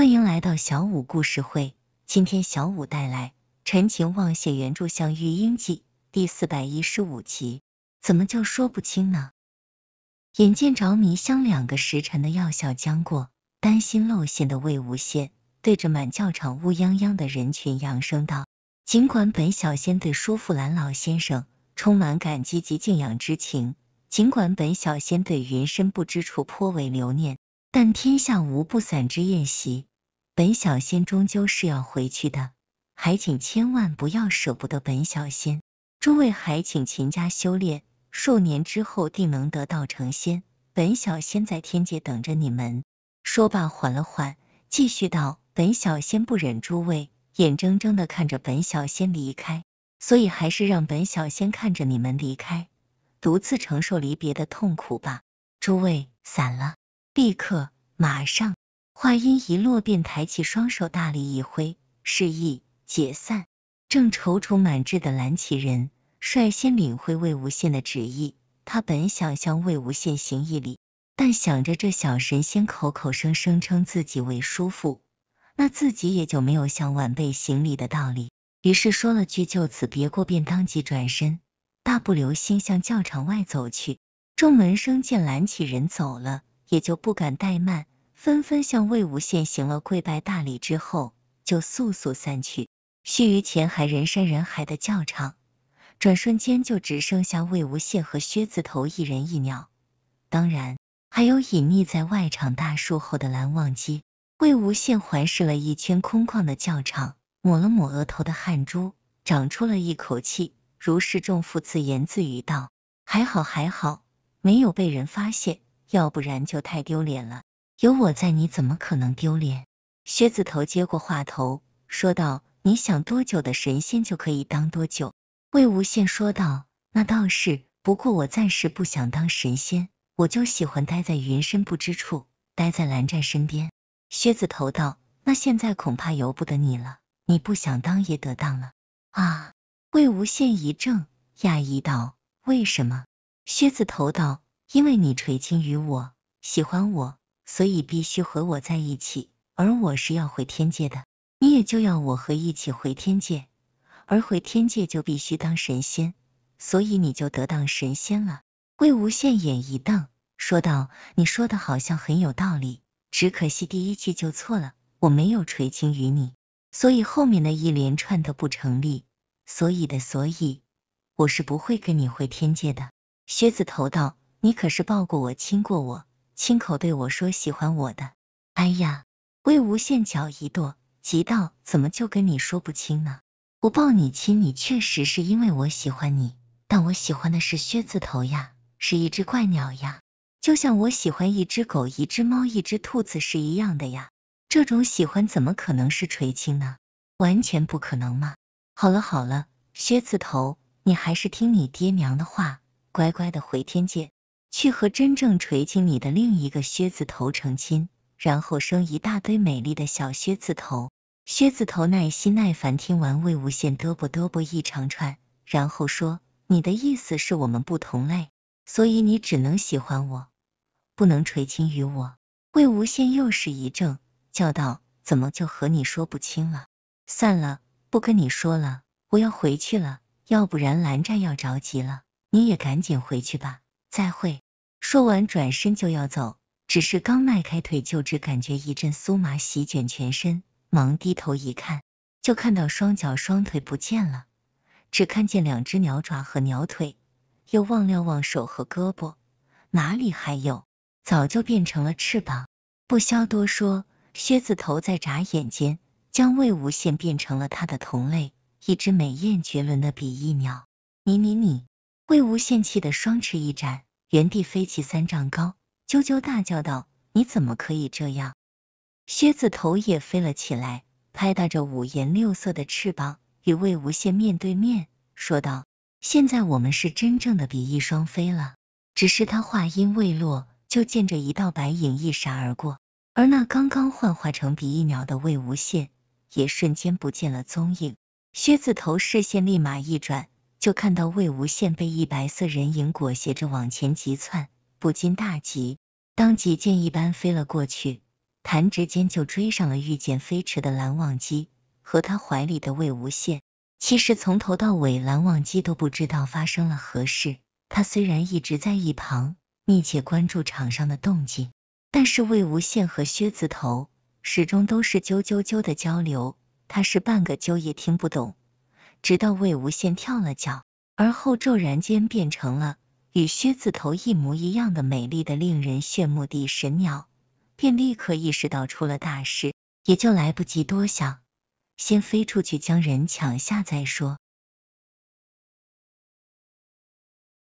欢迎来到小五故事会。今天小五带来陈情望写原著《向玉英记》第四百一十五集。怎么就说不清呢？眼见着迷香两个时辰的药效将过，担心露馅的魏无羡对着满教场乌泱泱的人群扬声道：“尽管本小仙对舒芙兰老先生充满感激及敬仰之情，尽管本小仙对云深不知处颇为留念，但天下无不散之宴席。”本小仙终究是要回去的，还请千万不要舍不得本小仙。诸位还请勤加修炼，数年之后定能得到成仙。本小仙在天界等着你们。说罢，缓了缓，继续道：“本小仙不忍诸位眼睁睁的看着本小仙离开，所以还是让本小仙看着你们离开，独自承受离别的痛苦吧。诸位散了，立刻，马上。”话音一落，便抬起双手，大力一挥，示意解散。正踌躇满志的蓝旗人率先领会魏无羡的旨意，他本想向魏无羡行一礼，但想着这小神仙口口声声称自己为叔父，那自己也就没有向晚辈行礼的道理。于是说了句“就此别过”，便当即转身，大步流星向教场外走去。众门生见蓝旗人走了，也就不敢怠慢。纷纷向魏无羡行了跪拜大礼之后，就速速散去。须臾前还人山人海的教场，转瞬间就只剩下魏无羡和薛字头一人一鸟，当然还有隐匿在外场大树后的蓝忘机。魏无羡环视了一圈空旷的教场，抹了抹额头的汗珠，长出了一口气，如释重负，自言自语道：“还好，还好，没有被人发现，要不然就太丢脸了。”有我在，你怎么可能丢脸？薛子头接过话头说道：“你想多久的神仙就可以当多久。”魏无羡说道：“那倒是，不过我暂时不想当神仙，我就喜欢待在云深不知处，待在蓝湛身边。”薛子头道：“那现在恐怕由不得你了，你不想当也得当了。”啊！魏无羡一怔，讶异道：“为什么？”薛子头道：“因为你垂青于我，喜欢我。”所以必须和我在一起，而我是要回天界的，你也就要我和一起回天界，而回天界就必须当神仙，所以你就得当神仙了。魏无羡眼一瞪，说道：“你说的好像很有道理，只可惜第一句就错了，我没有垂青于你，所以后面的一连串都不成立。所以的所以，我是不会跟你回天界的。”靴子头道：“你可是抱过我，亲过我？”亲口对我说喜欢我的，哎呀，魏无羡脚一跺，急道：“怎么就跟你说不清呢？我抱你亲你，确实是因为我喜欢你，但我喜欢的是靴子头呀，是一只怪鸟呀，就像我喜欢一只狗、一只猫、一只兔子是一样的呀。这种喜欢怎么可能是垂青呢？完全不可能嘛！好了好了，靴子头，你还是听你爹娘的话，乖乖的回天界。”去和真正垂青你的另一个靴子头成亲，然后生一大堆美丽的小靴子头。靴子头耐心耐烦听完魏无羡嘚啵嘚啵一长串，然后说：“你的意思是我们不同类，所以你只能喜欢我，不能垂青于我。”魏无羡又是一怔，叫道：“怎么就和你说不清了？算了，不跟你说了，我要回去了，要不然蓝湛要着急了。你也赶紧回去吧。”再会！说完，转身就要走，只是刚迈开腿，就只感觉一阵酥麻席卷全身，忙低头一看，就看到双脚、双腿不见了，只看见两只鸟爪和鸟腿。又望了望手和胳膊，哪里还有？早就变成了翅膀。不消多说，靴子头在眨眼间，将魏无羡变成了他的同类，一只美艳绝伦的比翼鸟。你你你！魏无羡气得双翅一展，原地飞起三丈高，啾啾大叫道：“你怎么可以这样？”靴子头也飞了起来，拍打着五颜六色的翅膀，与魏无羡面对面说道：“现在我们是真正的比翼双飞了。”只是他话音未落，就见着一道白影一闪而过，而那刚刚幻化成比翼鸟的魏无羡也瞬间不见了踪影。靴子头视线立马一转。就看到魏无羡被一白色人影裹挟着往前急窜，不禁大急，当即箭一般飞了过去，弹指间就追上了御剑飞驰的蓝忘机和他怀里的魏无羡。其实从头到尾，蓝忘机都不知道发生了何事。他虽然一直在一旁密切关注场上的动静，但是魏无羡和靴子头始终都是啾啾啾的交流，他是半个啾也听不懂。直到魏无羡跳了脚，而后骤然间变成了与靴子头一模一样的美丽的、令人羡慕的神鸟，便立刻意识到出了大事，也就来不及多想，先飞出去将人抢下再说。